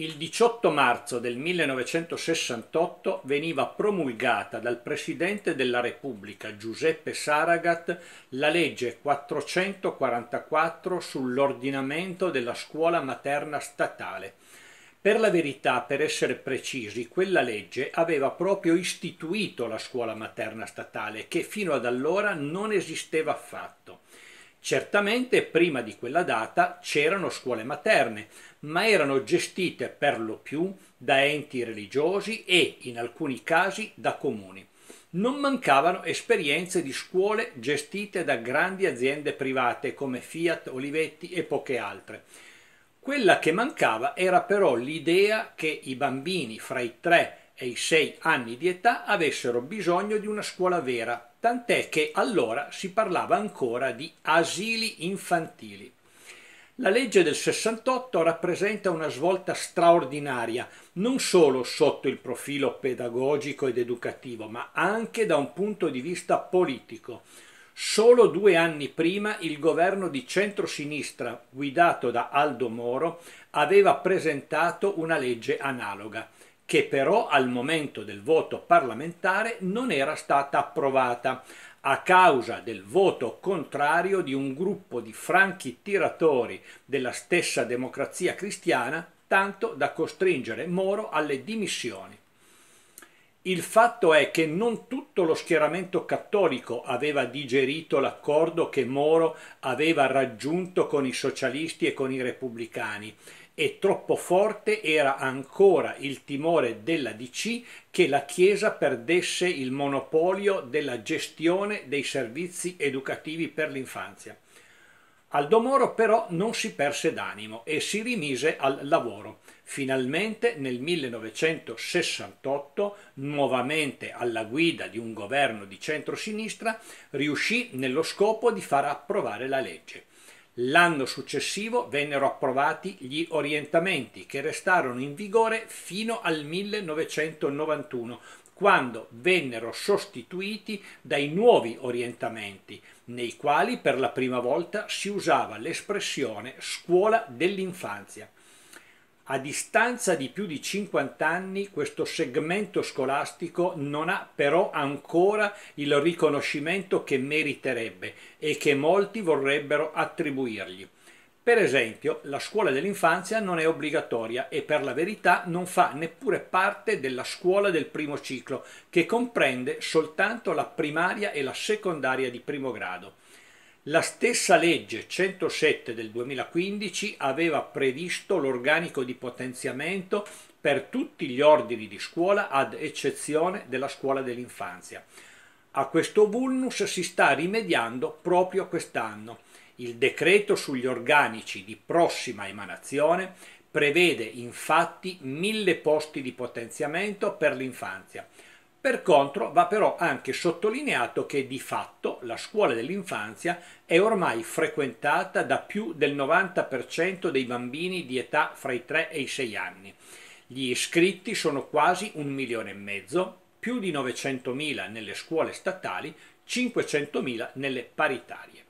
Il 18 marzo del 1968 veniva promulgata dal Presidente della Repubblica Giuseppe Saragat la legge 444 sull'ordinamento della scuola materna statale. Per la verità, per essere precisi, quella legge aveva proprio istituito la scuola materna statale che fino ad allora non esisteva affatto. Certamente prima di quella data c'erano scuole materne, ma erano gestite per lo più da enti religiosi e, in alcuni casi, da comuni. Non mancavano esperienze di scuole gestite da grandi aziende private come Fiat, Olivetti e poche altre. Quella che mancava era però l'idea che i bambini fra i 3 e i sei anni di età avessero bisogno di una scuola vera, tant'è che allora si parlava ancora di asili infantili. La legge del 68 rappresenta una svolta straordinaria, non solo sotto il profilo pedagogico ed educativo, ma anche da un punto di vista politico. Solo due anni prima il governo di centrosinistra, guidato da Aldo Moro, aveva presentato una legge analoga che però al momento del voto parlamentare non era stata approvata a causa del voto contrario di un gruppo di franchi tiratori della stessa democrazia cristiana, tanto da costringere Moro alle dimissioni. Il fatto è che non tutto lo schieramento cattolico aveva digerito l'accordo che Moro aveva raggiunto con i socialisti e con i repubblicani e troppo forte era ancora il timore della DC che la Chiesa perdesse il monopolio della gestione dei servizi educativi per l'infanzia. Aldo Moro però non si perse d'animo e si rimise al lavoro. Finalmente nel 1968, nuovamente alla guida di un governo di centrosinistra, riuscì nello scopo di far approvare la legge. L'anno successivo vennero approvati gli orientamenti che restarono in vigore fino al 1991, quando vennero sostituiti dai nuovi orientamenti, nei quali per la prima volta si usava l'espressione scuola dell'infanzia. A distanza di più di 50 anni questo segmento scolastico non ha però ancora il riconoscimento che meriterebbe e che molti vorrebbero attribuirgli. Per esempio, la scuola dell'infanzia non è obbligatoria e per la verità non fa neppure parte della scuola del primo ciclo, che comprende soltanto la primaria e la secondaria di primo grado. La stessa legge 107 del 2015 aveva previsto l'organico di potenziamento per tutti gli ordini di scuola ad eccezione della scuola dell'infanzia. A questo vulnus si sta rimediando proprio quest'anno. Il decreto sugli organici di prossima emanazione prevede infatti mille posti di potenziamento per l'infanzia, per contro va però anche sottolineato che di fatto la scuola dell'infanzia è ormai frequentata da più del 90% dei bambini di età fra i 3 e i 6 anni. Gli iscritti sono quasi un milione e mezzo, più di 900.000 nelle scuole statali, 500.000 nelle paritarie.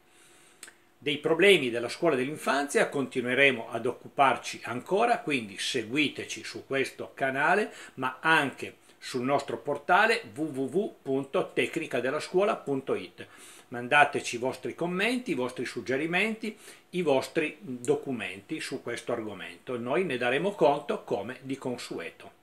Dei problemi della scuola dell'infanzia continueremo ad occuparci ancora, quindi seguiteci su questo canale, ma anche sul nostro portale www.tecnicadellascuola.it. Mandateci i vostri commenti, i vostri suggerimenti, i vostri documenti su questo argomento. Noi ne daremo conto come di consueto.